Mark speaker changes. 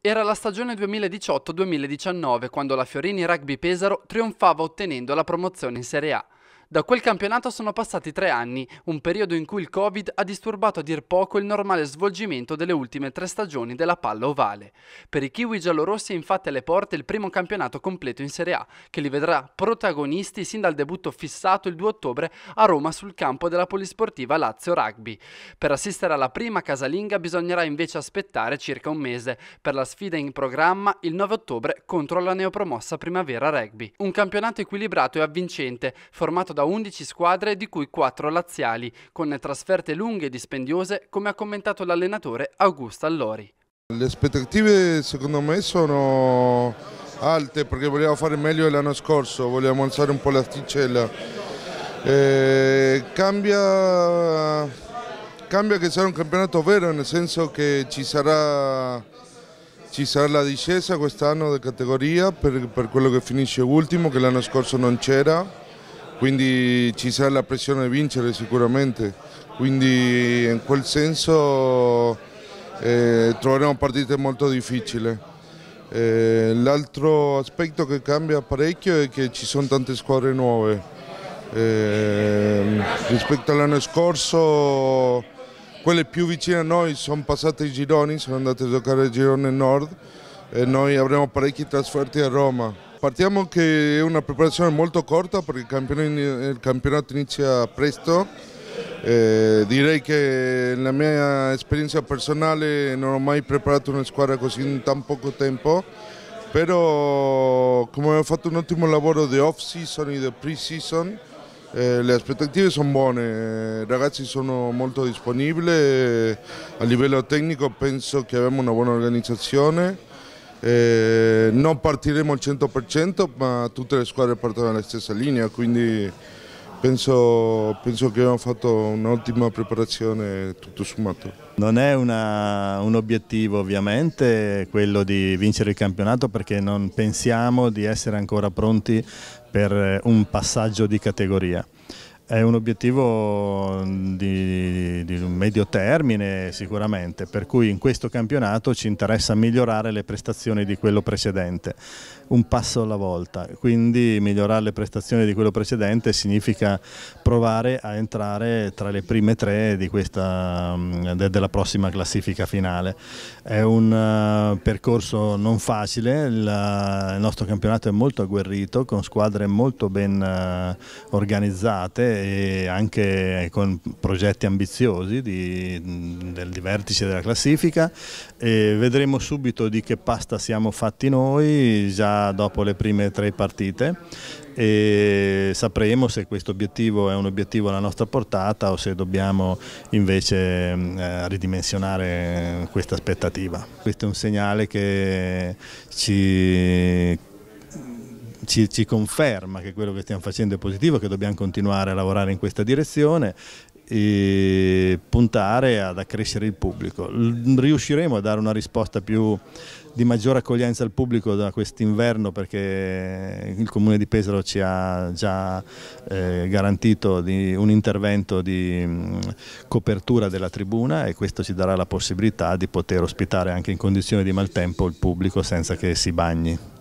Speaker 1: Era la stagione 2018-2019 quando la Fiorini Rugby Pesaro trionfava ottenendo la promozione in Serie A. Da quel campionato sono passati tre anni, un periodo in cui il Covid ha disturbato a dir poco il normale svolgimento delle ultime tre stagioni della palla ovale. Per i kiwi giallorossi è infatti alle porte il primo campionato completo in Serie A, che li vedrà protagonisti sin dal debutto fissato il 2 ottobre a Roma sul campo della polisportiva Lazio Rugby. Per assistere alla prima casalinga bisognerà invece aspettare circa un mese per la sfida in programma il 9 ottobre contro la neopromossa Primavera Rugby. Un campionato equilibrato e avvincente, formato da 11 squadre di cui 4 laziali, con trasferte lunghe e dispendiose come ha commentato l'allenatore Augusto Allori.
Speaker 2: Le aspettative secondo me sono alte perché vogliamo fare meglio dell'anno scorso, vogliamo alzare un po' l'asticella. Eh, cambia, cambia che sarà un campionato vero, nel senso che ci sarà, ci sarà la discesa quest'anno di categoria per, per quello che finisce ultimo, che l'anno scorso non c'era quindi ci sarà la pressione di vincere sicuramente, quindi in quel senso eh, troveremo partite molto difficili. Eh, L'altro aspetto che cambia parecchio è che ci sono tante squadre nuove. Eh, rispetto all'anno scorso quelle più vicine a noi sono passate i gironi, sono andate a giocare il girone nord e noi avremo parecchi trasferti a Roma. Partiamo che è una preparazione molto corta perché il campionato, inizia presto. Eh, direi che nella mia esperienza personale non ho mai preparato una squadra così in tan poco tempo, però come ho fatto un ottimo lavoro di off-season e di pre-season, eh, le aspettative sono buone, i ragazzi sono molto disponibili, eh, a livello tecnico penso che abbiamo una buona organizzazione eh, non partiremo al 100% ma tutte le squadre partono nella stessa linea quindi penso, penso che abbiamo fatto un'ottima preparazione tutto sommato. Non è una, un obiettivo ovviamente
Speaker 3: quello di vincere il campionato perché non pensiamo di essere ancora pronti per un passaggio di categoria è un obiettivo mm, di, di, medio termine sicuramente, per cui in questo campionato ci interessa migliorare le prestazioni di quello precedente, un passo alla volta, quindi migliorare le prestazioni di quello precedente significa provare a entrare tra le prime tre questa, mm, della prossima classifica finale. È un eh, percorso non facile, il nostro campionato è molto agguerrito, con squadre molto ben eh, organizzate e anche con progetti ambiziosi di, del, di vertice della classifica e vedremo subito di che pasta siamo fatti noi già dopo le prime tre partite e sapremo se questo obiettivo è un obiettivo alla nostra portata o se dobbiamo invece mm, eh, ridimensionare questa aspettativa. Questo è un segnale che ci ci, ci conferma che quello che stiamo facendo è positivo, che dobbiamo continuare a lavorare in questa direzione e puntare ad accrescere il pubblico. Riusciremo a dare una risposta più di maggiore accoglienza al pubblico da quest'inverno perché il comune di Pesaro ci ha già eh, garantito un intervento di mh, mm, copertura della tribuna e questo ci darà la possibilità di poter ospitare anche in condizioni di maltempo il pubblico senza che si bagni.